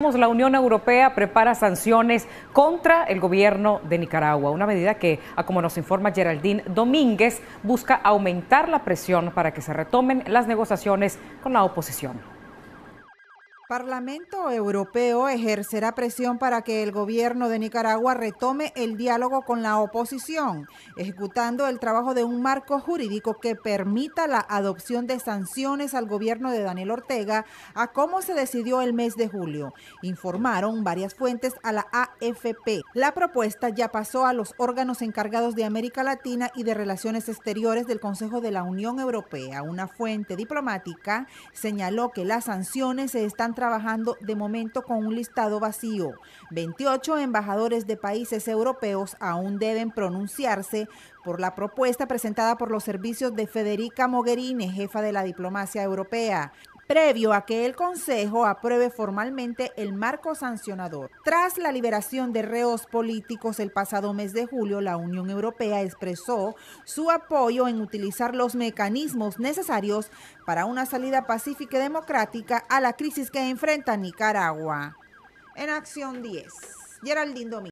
La Unión Europea prepara sanciones contra el gobierno de Nicaragua, una medida que, como nos informa Geraldine Domínguez, busca aumentar la presión para que se retomen las negociaciones con la oposición. Parlamento Europeo ejercerá presión para que el gobierno de Nicaragua retome el diálogo con la oposición, ejecutando el trabajo de un marco jurídico que permita la adopción de sanciones al gobierno de Daniel Ortega, a cómo se decidió el mes de julio, informaron varias fuentes a la AFP. La propuesta ya pasó a los órganos encargados de América Latina y de Relaciones Exteriores del Consejo de la Unión Europea. Una fuente diplomática señaló que las sanciones se están trabajando de momento con un listado vacío. 28 embajadores de países europeos aún deben pronunciarse por la propuesta presentada por los servicios de Federica Mogherini, jefa de la diplomacia europea previo a que el Consejo apruebe formalmente el marco sancionador. Tras la liberación de reos políticos el pasado mes de julio, la Unión Europea expresó su apoyo en utilizar los mecanismos necesarios para una salida pacífica y democrática a la crisis que enfrenta Nicaragua. En acción 10, Geraldine Domínguez.